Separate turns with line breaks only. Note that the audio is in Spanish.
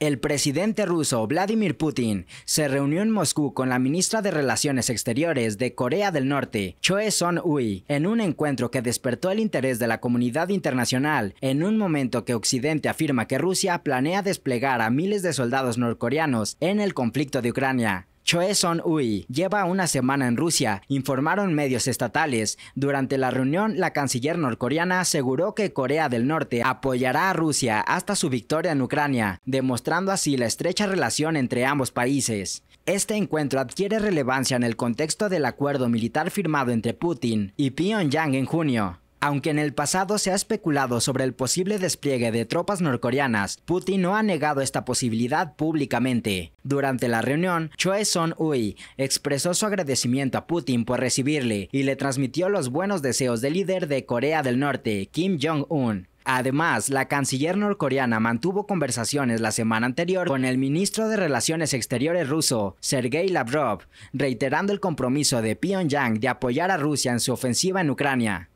El presidente ruso Vladimir Putin se reunió en Moscú con la ministra de Relaciones Exteriores de Corea del Norte, Choe Son-hui, en un encuentro que despertó el interés de la comunidad internacional en un momento que Occidente afirma que Rusia planea desplegar a miles de soldados norcoreanos en el conflicto de Ucrania. Choe son hui lleva una semana en Rusia, informaron medios estatales. Durante la reunión, la canciller norcoreana aseguró que Corea del Norte apoyará a Rusia hasta su victoria en Ucrania, demostrando así la estrecha relación entre ambos países. Este encuentro adquiere relevancia en el contexto del acuerdo militar firmado entre Putin y Pyongyang en junio, aunque en el pasado se ha especulado sobre el posible despliegue de tropas norcoreanas, Putin no ha negado esta posibilidad públicamente. Durante la reunión, Choe son hui expresó su agradecimiento a Putin por recibirle y le transmitió los buenos deseos del líder de Corea del Norte, Kim Jong-un. Además, la canciller norcoreana mantuvo conversaciones la semana anterior con el ministro de Relaciones Exteriores ruso, Sergei Lavrov, reiterando el compromiso de Pyongyang de apoyar a Rusia en su ofensiva en Ucrania.